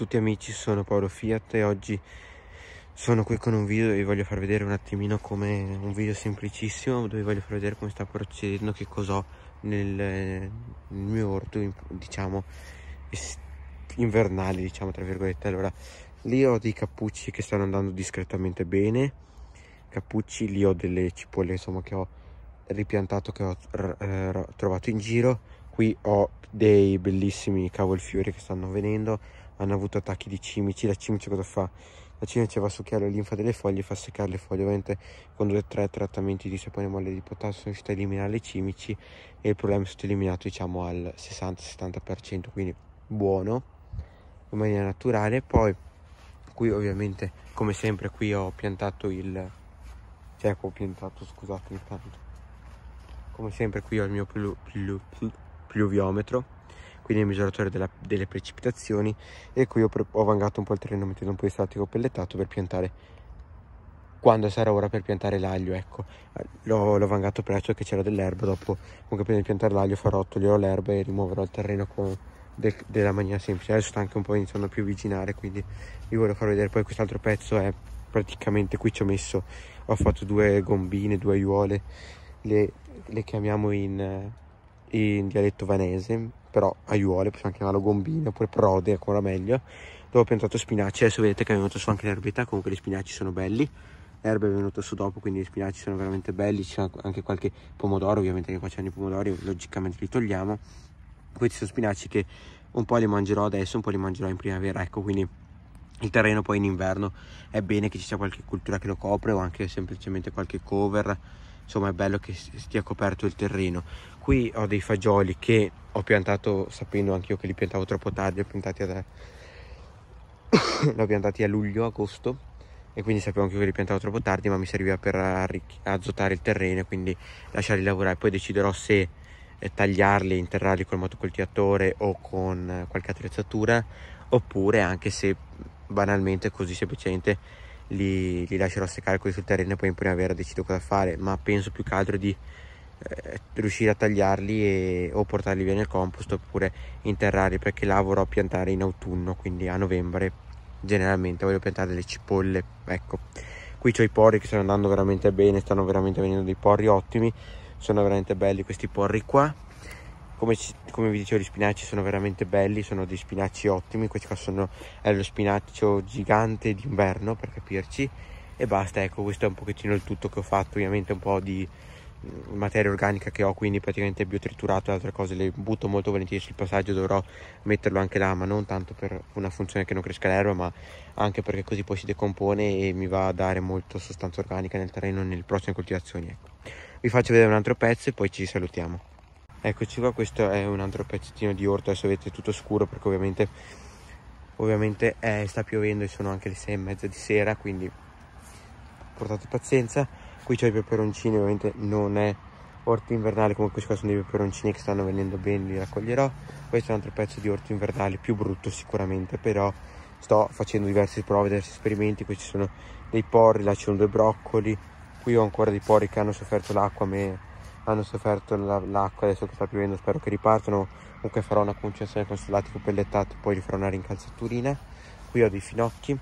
tutti amici sono Paolo Fiat e oggi sono qui con un video e vi voglio far vedere un attimino come un video semplicissimo dove vi voglio far vedere come sta procedendo che cos'ho nel, nel, mio orto diciamo invernale diciamo tra virgolette allora lì ho dei cappucci che stanno andando discretamente bene cappucci lì ho delle cipolle insomma che ho ripiantato che ho eh, trovato in giro qui ho dei bellissimi cavolfiori che stanno venendo hanno avuto attacchi di cimici. La cimice cosa fa? La cimice va a succhiare la linfa delle foglie e fa seccare le foglie. Ovviamente con due o tre trattamenti di sapone molle di potassio sono riusciti a eliminare le cimici e il problema è stato eliminato diciamo al 60-70%, quindi buono in maniera naturale. Poi qui ovviamente come sempre qui ho piantato il... cioè ho piantato scusate intanto. Come sempre qui ho il mio plu, plu, plu, pluviometro quindi il misuratore della, delle precipitazioni e qui ho, ho vangato un po' il terreno mettendo un po' di statico pellettato per piantare quando sarà ora per piantare l'aglio ecco l'ho, vangato presto che c'era dell'erba dopo comunque prima di piantare l'aglio farò toglierò l'erba e rimuoverò il terreno con, de, della maniera semplice adesso sta anche un po' iniziando a piovigginare quindi vi voglio far vedere poi quest'altro pezzo è praticamente qui ci ho messo ho fatto due gombine due aiuole le, le chiamiamo in, in dialetto vanese però aiuole, possiamo chiamarlo gombine oppure prode ancora meglio dopo ho piantato spinaci, adesso vedete che è venuto su anche l'erbetta, comunque gli spinaci sono belli l'erba è venuta su dopo quindi gli spinaci sono veramente belli, c'è anche qualche pomodoro, ovviamente che qua c'erano i pomodori logicamente li togliamo questi sono spinaci che un po' li mangerò adesso, un po' li mangerò in primavera, ecco quindi il terreno poi in inverno è bene che ci sia qualche cultura che lo copre o anche semplicemente qualche cover insomma è bello che stia coperto il terreno qui ho dei fagioli che ho piantato sapendo anche io che li piantavo troppo tardi ho piantati a, l'ho piantati a luglio agosto e quindi sapevo anche io che li piantavo troppo tardi ma mi serviva per azotare il terreno e quindi lasciarli lavorare poi deciderò se eh, tagliarli, interrarli col motocoltiatore o con eh, qualche attrezzatura oppure anche se banalmente così semplicemente li, li lascerò seccare qui sul terreno e poi in primavera decido cosa fare, ma penso più che altro di eh, riuscire a tagliarli e, o portarli via nel compost oppure interrarli perché là vorrò piantare in autunno, quindi a novembre generalmente voglio piantare delle cipolle, ecco. Qui ho i porri che stanno andando veramente bene, stanno veramente venendo dei porri ottimi, sono veramente belli questi porri qua come, come vi dicevo gli spinaci sono veramente belli sono dei spinaci ottimi questo qua sono è lo spinaccio gigante d'inverno per capirci e basta ecco questo è un pochettino il tutto che ho fatto ovviamente un po' di mm, materia organica che ho quindi praticamente biotriturato e altre cose le butto molto volentieri sul passaggio dovrò metterlo anche là ma non tanto per una funzione che non cresca l'erba ma anche perché così poi si decompone e mi va a dare molto sostanza organica nel terreno nelle prossime coltivazioni ecco. vi faccio vedere un altro pezzo e poi ci salutiamo eccoci qua questo è un altro pezzettino di orto adesso vedete tutto scuro perché ovviamente, ovviamente eh, sta piovendo e sono anche le sei e mezza di sera quindi portate pazienza qui c'è i peperoncini ovviamente non è orto invernale comunque questi qua sono dei peperoncini che stanno venendo bene li raccoglierò questo è un altro pezzo di orto invernale più brutto sicuramente però sto facendo diverse prove diversi esperimenti qui ci sono dei porri là ci sono due broccoli qui ho ancora dei porri che hanno sofferto l'acqua hanno sofferto l'acqua, adesso che sta piovendo spero che ripartano, comunque farò una concessione con sul latico pellettato, poi gli farò una rincalzaturina, qui ho dei finocchi,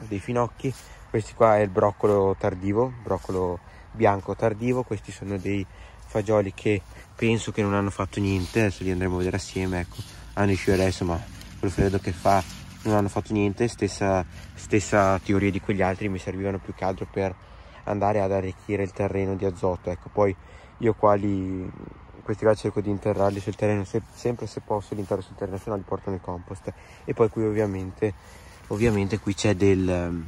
dei finocchi, questi qua è il broccolo tardivo, broccolo bianco tardivo, questi sono dei fagioli che penso che non hanno fatto niente, adesso li andremo a vedere assieme, ecco, hanno ah, i adesso ma quello freddo che fa non hanno fatto niente, stessa, stessa teoria di quegli altri, mi servivano più che altro per andare ad arricchire il terreno di azoto. Ecco, poi io qua li, questi qua cerco di interrarli sul terreno, se, sempre se posso li interro sul terreno, se no li porto nel compost. E poi qui ovviamente, ovviamente qui c'è del...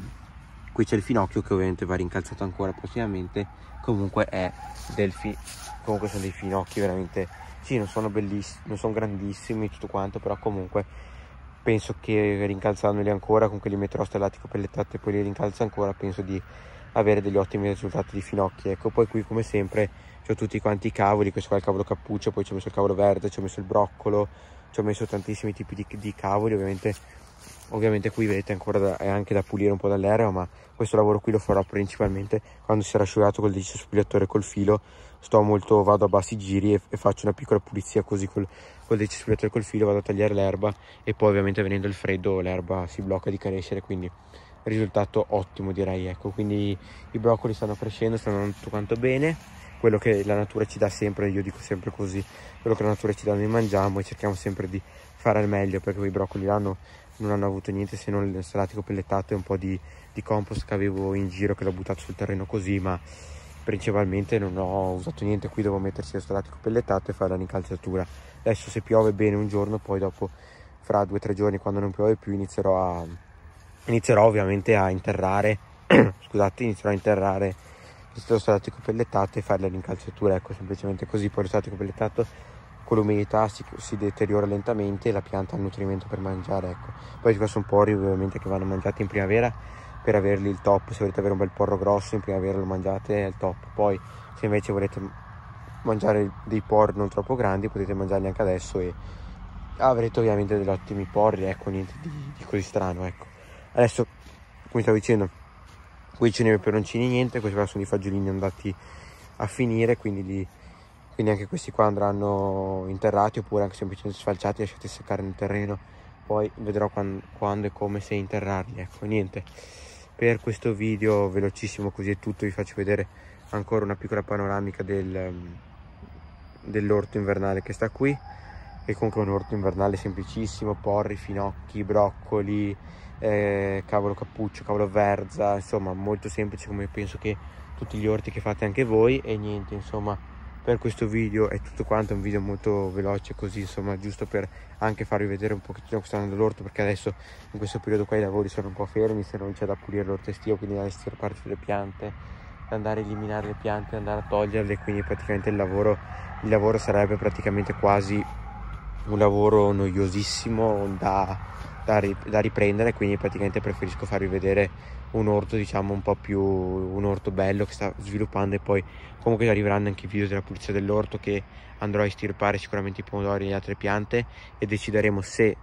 Qui c'è il finocchio che ovviamente va rincalzato ancora prossimamente, comunque è del fi comunque sono dei finocchi veramente, sì non sono bellissimi, non sono grandissimi tutto quanto, però comunque penso che rincalzandoli ancora, comunque li metterò stellatico per l'estate e poi li rincalzo ancora, penso di avere degli ottimi risultati di finocchi ecco poi qui come sempre ho tutti quanti i cavoli questo qua è il cavolo cappuccio poi ci ho messo il cavolo verde ci ho messo il broccolo ci ho messo tantissimi tipi di, di cavoli ovviamente ovviamente qui vedete ancora da, è anche da pulire un po' dall'aereo ma questo lavoro qui lo farò principalmente quando si sarà asciugato col decespigliatore e col filo sto molto vado a bassi giri e, e faccio una piccola pulizia così col, col decespigliatore e col filo vado a tagliare l'erba e poi ovviamente venendo il freddo l'erba si blocca di crescere quindi risultato ottimo direi ecco quindi i broccoli stanno crescendo stanno tutto quanto bene quello che la natura ci dà sempre io dico sempre così quello che la natura ci dà noi mangiamo e cerchiamo sempre di fare al meglio perché quei broccoli l'hanno non, hanno avuto niente se non il salatico pellettato e un po' di, di compost che avevo in giro che l'ho buttato sul terreno così ma principalmente non ho usato niente qui devo metterci il salatico pellettato e fare la rincalzatura adesso se piove bene un giorno poi dopo fra due o tre giorni quando non piove più inizierò a inizierò ovviamente a interrare, scusate, inizierò a interrare questo statico pellettato e fare le rincalzature, ecco, semplicemente così poi lo statico pellettato con l'umidità si, si, deteriora lentamente e la pianta ha il nutrimento per mangiare, ecco. Poi ci sono un porri ovviamente che vanno mangiati in primavera per averli il top, se volete avere un bel porro grosso in primavera lo mangiate è il top, poi se invece volete mangiare dei porri non troppo grandi potete mangiarli anche adesso e avrete ovviamente degli ottimi porri, ecco, niente di, di così strano, ecco adesso come stavo dicendo qui ce sono i peperoncini niente questi qua sono i fagiolini andati a finire quindi, li, quindi anche questi qua andranno interrati oppure anche semplicemente sfalciati lasciati seccare nel terreno poi vedrò quando, quando e come se interrarli ecco niente per questo video velocissimo così è tutto vi faccio vedere ancora una piccola panoramica del, mm, dell'orto invernale che sta qui che comunque è un orto invernale semplicissimo, porri, finocchi, broccoli, eh, cavolo cappuccio, cavolo verza, insomma molto semplice come penso che tutti gli orti che fate anche voi e niente insomma per questo video è tutto quanto, è un video molto veloce così insomma giusto per anche farvi vedere un pochettino questo andando l'orto perché adesso in questo periodo qua i lavori sono un po' fermi se non c'è da pulire l'orto estivo quindi da estirparci le piante andare a eliminare le piante, andare a toglierle quindi praticamente il lavoro, il lavoro sarebbe praticamente quasi un lavoro noiosissimo da, da, da, riprendere, quindi praticamente preferisco farvi vedere un orto, diciamo, un po' più un orto bello che sta sviluppando e poi comunque arriveranno anche i video della pulizia dell'orto che andrò a estirpare sicuramente i pomodori e le altre piante e decideremo se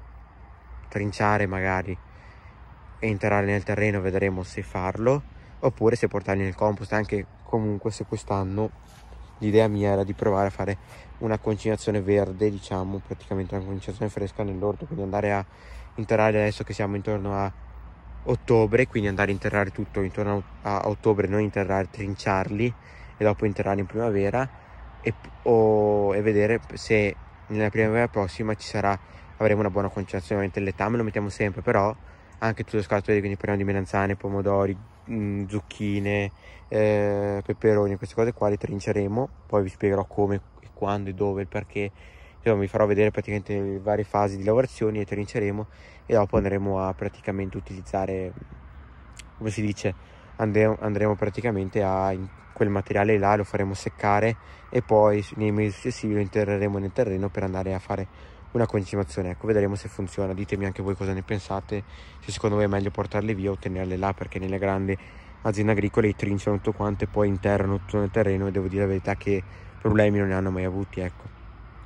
trinciare magari e entrare nel terreno, vedremo se farlo oppure se portarli nel compost, anche comunque se quest'anno l'idea mia era di provare a fare una concinazione verde, diciamo, praticamente una concinazione fresca nell'orto, quindi andare a interrare adesso che siamo intorno a ottobre, quindi andare a interrare tutto intorno a ottobre, non interrare, trinciarli e dopo interrare in primavera e, o, e vedere se nella primavera prossima ci sarà, avremo una buona concinazione, ovviamente l'età me lo mettiamo sempre, però anche tutto lo scarto, quindi parliamo di melanzane, pomodori, mh, mm, zucchine, eh, peperoni, queste cose qua le trinceremo, poi vi spiegherò come, quando e dove, il perché, insomma vi farò vedere praticamente le varie fasi di lavorazione, le trinceremo e dopo andremo a praticamente utilizzare, come si dice, andremo, andremo praticamente a quel materiale là, lo faremo seccare e poi nei mesi successivi lo interreremo nel terreno per andare a fare una coincimazione, ecco, vedremo se funziona, ditemi anche voi cosa ne pensate, se secondo voi è meglio portarle via o tenerle là, perché nelle grandi aziende agricole li trinciano tutto quanto e poi interno tutto nel terreno e devo dire la verità che problemi non ne hanno mai avuti, ecco.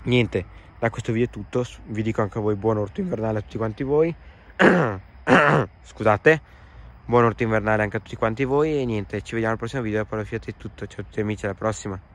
Niente, da questo video è tutto, vi dico anche a voi buon orto invernale a tutti quanti voi, scusate, buon orto invernale anche a tutti quanti voi e niente, ci vediamo al prossimo video, poi fiate tutto, ciao a tutti amici, alla prossima!